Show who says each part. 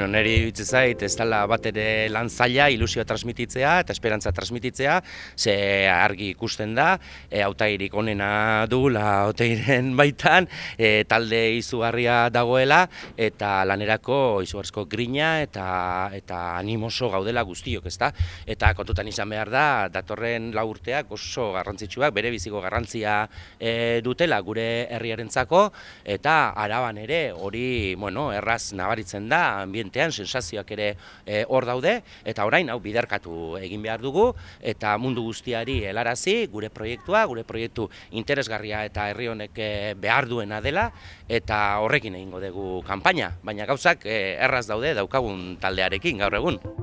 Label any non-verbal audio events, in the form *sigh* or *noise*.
Speaker 1: bueno, neri zait, ez dala bat ere lan zaila ilusioa transmititzea eta esperantza transmititzea, ze argi ikusten da, e, autairik onena du, la *laughs* baitan, e, talde izugarria dagoela, eta lanerako izugarrizko grina eta eta animoso gaudela guztiok, ezta? Eta kontutan izan behar da, datorren lau urteak oso garrantzitsuak, bere biziko garrantzia e, dutela gure herriarentzako eta araban ere hori, bueno, erraz nabaritzen da, ambient ambientean, sensazioak ere eh, hor daude, eta orain, hau, biderkatu egin behar dugu, eta mundu guztiari helarazi gure proiektua, gure proiektu interesgarria eta herri honek eh, behar duena dela, eta horrekin egingo dugu kanpaina, baina gauzak eh, erraz daude daukagun taldearekin gaur egun.